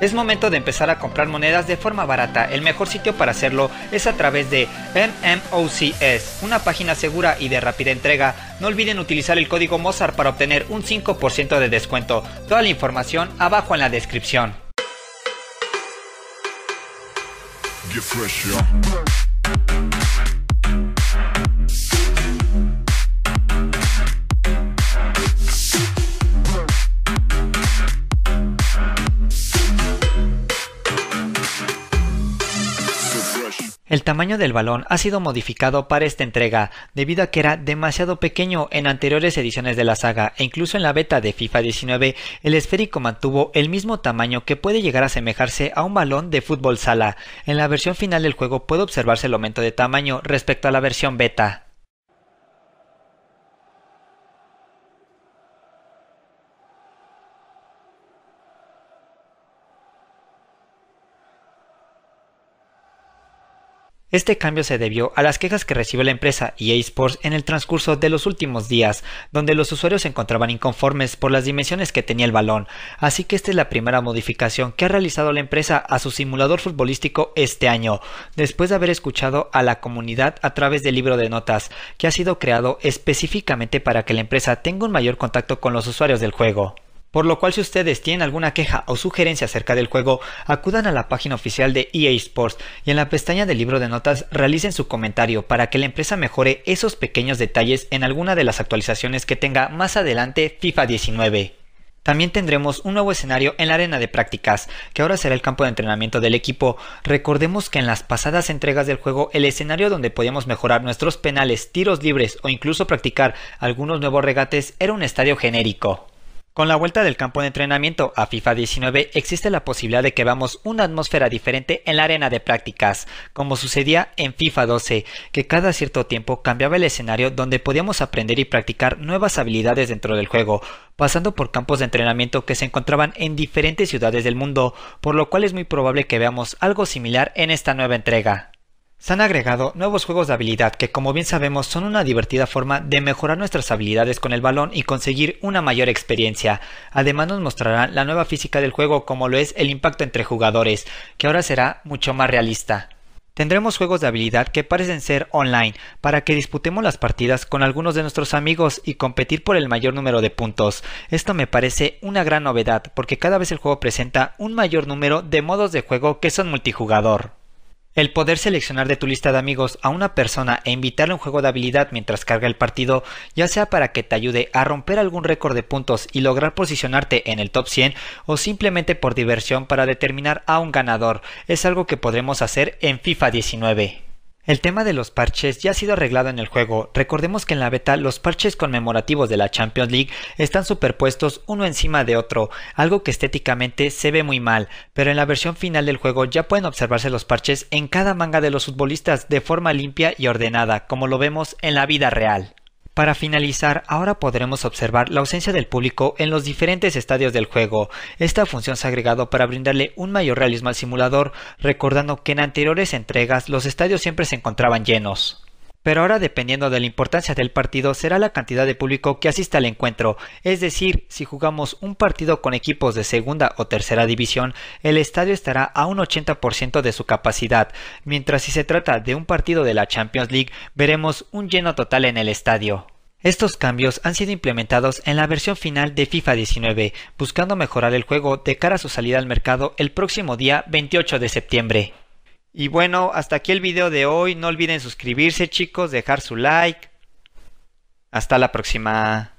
Es momento de empezar a comprar monedas de forma barata. El mejor sitio para hacerlo es a través de MMOCS, una página segura y de rápida entrega. No olviden utilizar el código Mozart para obtener un 5% de descuento. Toda la información abajo en la descripción. El tamaño del balón ha sido modificado para esta entrega, debido a que era demasiado pequeño en anteriores ediciones de la saga e incluso en la beta de FIFA 19 el esférico mantuvo el mismo tamaño que puede llegar a asemejarse a un balón de fútbol sala. En la versión final del juego puede observarse el aumento de tamaño respecto a la versión beta. Este cambio se debió a las quejas que recibió la empresa EA Sports en el transcurso de los últimos días, donde los usuarios se encontraban inconformes por las dimensiones que tenía el balón, así que esta es la primera modificación que ha realizado la empresa a su simulador futbolístico este año, después de haber escuchado a la comunidad a través del libro de notas, que ha sido creado específicamente para que la empresa tenga un mayor contacto con los usuarios del juego. Por lo cual si ustedes tienen alguna queja o sugerencia acerca del juego, acudan a la página oficial de EA Sports y en la pestaña del libro de notas realicen su comentario para que la empresa mejore esos pequeños detalles en alguna de las actualizaciones que tenga más adelante FIFA 19. También tendremos un nuevo escenario en la arena de prácticas, que ahora será el campo de entrenamiento del equipo. Recordemos que en las pasadas entregas del juego el escenario donde podíamos mejorar nuestros penales, tiros libres o incluso practicar algunos nuevos regates era un estadio genérico. Con la vuelta del campo de entrenamiento a FIFA 19 existe la posibilidad de que veamos una atmósfera diferente en la arena de prácticas, como sucedía en FIFA 12, que cada cierto tiempo cambiaba el escenario donde podíamos aprender y practicar nuevas habilidades dentro del juego, pasando por campos de entrenamiento que se encontraban en diferentes ciudades del mundo, por lo cual es muy probable que veamos algo similar en esta nueva entrega. Se han agregado nuevos juegos de habilidad que como bien sabemos son una divertida forma de mejorar nuestras habilidades con el balón y conseguir una mayor experiencia. Además nos mostrarán la nueva física del juego como lo es el impacto entre jugadores, que ahora será mucho más realista. Tendremos juegos de habilidad que parecen ser online, para que disputemos las partidas con algunos de nuestros amigos y competir por el mayor número de puntos. Esto me parece una gran novedad, porque cada vez el juego presenta un mayor número de modos de juego que son multijugador. El poder seleccionar de tu lista de amigos a una persona e invitarle a un juego de habilidad mientras carga el partido, ya sea para que te ayude a romper algún récord de puntos y lograr posicionarte en el top 100 o simplemente por diversión para determinar a un ganador, es algo que podremos hacer en FIFA 19. El tema de los parches ya ha sido arreglado en el juego. Recordemos que en la beta los parches conmemorativos de la Champions League están superpuestos uno encima de otro, algo que estéticamente se ve muy mal, pero en la versión final del juego ya pueden observarse los parches en cada manga de los futbolistas de forma limpia y ordenada, como lo vemos en la vida real. Para finalizar, ahora podremos observar la ausencia del público en los diferentes estadios del juego. Esta función se ha agregado para brindarle un mayor realismo al simulador, recordando que en anteriores entregas los estadios siempre se encontraban llenos. Pero ahora, dependiendo de la importancia del partido, será la cantidad de público que asista al encuentro. Es decir, si jugamos un partido con equipos de segunda o tercera división, el estadio estará a un 80% de su capacidad, mientras si se trata de un partido de la Champions League, veremos un lleno total en el estadio. Estos cambios han sido implementados en la versión final de FIFA 19, buscando mejorar el juego de cara a su salida al mercado el próximo día 28 de septiembre. Y bueno, hasta aquí el video de hoy. No olviden suscribirse chicos, dejar su like. Hasta la próxima.